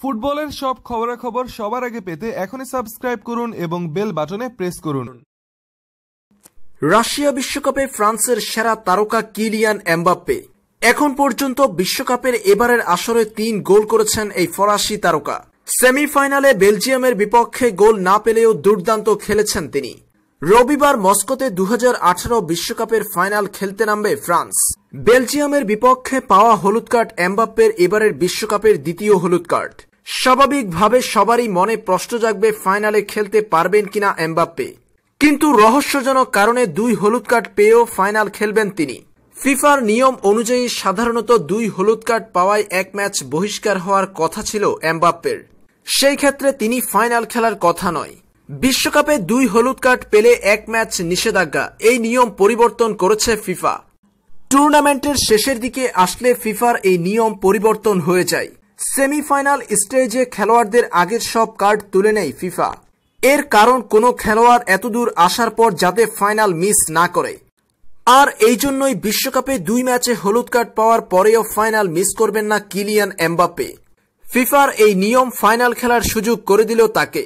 ফুটবলের সব খবরাখবর সবার আগে পেতে এখনই সাবস্ক্রাইব করুন এবং বেল বাটনে প্রেস করুন রাশিয়া বিশ্বকাপে ফ্রান্সের সেরা তারকা কিলিয়ান এমবাপ্পে এখন পর্যন্ত বিশ্বকাপের এবারের আসরে তিন গোল করেছেন এই ফরাসি তারকা সেমিফাইনালে বেলজিয়ামের বিপক্ষে গোল না পেলেও দুর্দান্ত খেলেছেন তিনি রবিবার মস্কোতে দু বিশ্বকাপের ফাইনাল খেলতে নামবে ফ্রান্স বেলজিয়ামের বিপক্ষে পাওয়া হলুদ কার্ড এমবাপ্পের এবারের বিশ্বকাপের দ্বিতীয় হলুদ কার্ড স্বাভাবিকভাবে সবারই মনে প্রশ্ন জাগবে ফাইনালে খেলতে পারবেন কিনা এমবাপ্পে কিন্তু রহস্যজনক কারণে দুই হলুদ কার্ড পেয়েও ফাইনাল খেলবেন তিনি ফিফার নিয়ম অনুযায়ী সাধারণত দুই হলুদ কার্ড পাওয়ায় এক ম্যাচ বহিষ্কার হওয়ার কথা ছিল এমবাপ্পের সেই ক্ষেত্রে তিনি ফাইনাল খেলার কথা নয় বিশ্বকাপে দুই হলুদ কার্ড পেলে এক ম্যাচ নিষেধাজ্ঞা এই নিয়ম পরিবর্তন করেছে ফিফা টুর্নামেন্টের শেষের দিকে আসলে ফিফার এই নিয়ম পরিবর্তন হয়ে যায় সেমিফাইনাল স্টেজে খেলোয়াড়দের আগের সব কার্ড তুলে নেয় ফিফা এর কারণ কোনো খেলোয়াড় এতদূর আসার পর যাতে ফাইনাল মিস না করে আর এই জন্যই বিশ্বকাপে দুই ম্যাচে হলুদ কার্ড পাওয়ার পরেও ফাইনাল মিস করবেন না কিলিয়ান এমবাপ্পে ফিফার এই নিয়ম ফাইনাল খেলার সুযোগ করে দিল তাকে